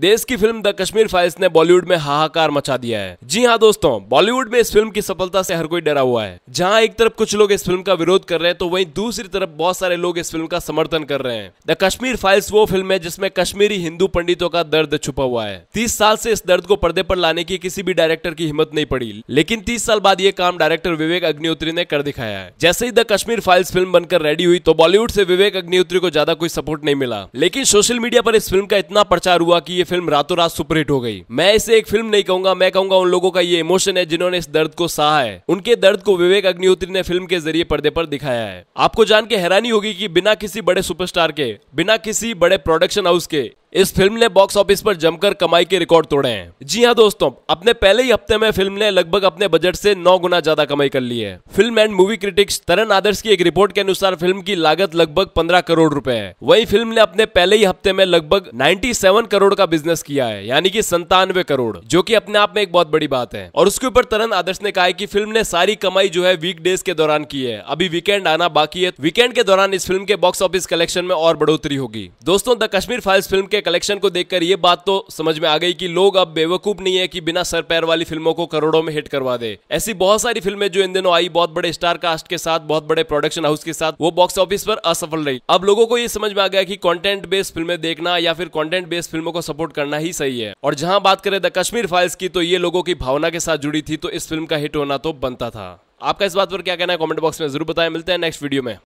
देश की film the Kashmir files ने बॉलीवुड में हाहाकार मचा दिया है जी हाँ दोस्तों बॉलीवुड में इस फिल्म की सफलता से हर कोई डरा हुआ है जहाँ एक तरफ कुछ लोग इस फिल्म का विरोध कर रहे हैं तो वहीं दूसरी तरफ बहुत सारे लोग इस फिल्म का समर्थन कर रहे हैं द कश्मीर फाइल्स वो फिल्म है जिसमें कश्मीरी हिंदू पंडितों का दर्द छुपा हुआ है तीस साल से इस दर्द को पर्दे पर लाने की किसी भी डायरेक्टर की हिम्मत नहीं पड़ी लेकिन तीस साल बाद ये काम डायरेक्टर विवेक अग्निहोत्री ने कर दिखाया है जैसे ही द कश्मीर फाइल्स फिल्म बनकर रेडी हुई तो बॉलीवुड से विवेक अग्निहोत्री को ज्यादा कोई सपोर्ट नहीं मिला लेकिन सोशल मीडिया पर इस फिल्म का इतना प्रचार हुआ की फिल्म रातों रात सुपरहिट हो गई मैं इसे एक फिल्म नहीं कहूंगा मैं कहूंगा उन लोगों का ये इमोशन है जिन्होंने इस दर्द को सहा है उनके दर्द को विवेक अग्निहोत्री ने फिल्म के जरिए पर्दे पर दिखाया है आपको जान के हैरानी होगी की बिना किसी बड़े सुपरस्टार के बिना किसी बड़े प्रोडक्शन हाउस के इस फिल्म ने बॉक्स ऑफिस पर जमकर कमाई के रिकॉर्ड तोड़े हैं जी हाँ दोस्तों अपने पहले ही हफ्ते में फिल्म ने लगभग अपने बजट से नौ गुना ज्यादा कमाई कर ली है film and movie critics Taran Adarsh की एक रिपोर्ट के अनुसार फिल्म की लागत लगभग पंद्रह करोड़ रूपए है वही फिल्म ने अपने पहले ही हफ्ते में लगभग नाइन्टी करोड़ का बिजनेस किया है यानी की संतानवे करोड़ जो की अपने आप में एक बहुत बड़ी बात है और उसके ऊपर तरन आदर्श ने कहा की फिल्म ने सारी कमाई जो है वीक डेज के दौरान की है अभी वीकेंड आना बाकी है वीकेंड के दौरान इस फिल्म के बॉक्स ऑफिस कलेक्शन में और बढ़ोतरी होगी दोस्तों द कश्मीर फाइल्स फिल्म के के कलेक्शन को देखकर ये बात तो समझ में आ गई कि लोग अब बेवकूफ नहीं है कि बिना सर पैर वाली फिल्मों को करोड़ों में हिट करवा दे ऐसी बहुत सारी फिल्में जो इन दिनों आई बहुत बड़े स्टार कास्ट के साथ बहुत बड़े प्रोडक्शन हाउस के साथ वो बॉक्स ऑफिस पर असफल रही अब लोगों को ये समझ में आ गया कि कॉन्टेंट बेस्ड फिल्में देखना या फिर कॉन्टेंट बेस्ड फिल्मों को सपोर्ट करना ही सही है और जहां बात करें द कश्मीर फाइल्स की तो ये लोगों की भावना के साथ जुड़ी थी तो इस फिल्म का हिट होना तो बनता था आपका इस बात पर क्या कहना है कमेंट बॉक्स में जरूर बताएं मिलते हैं नेक्स्ट वीडियो में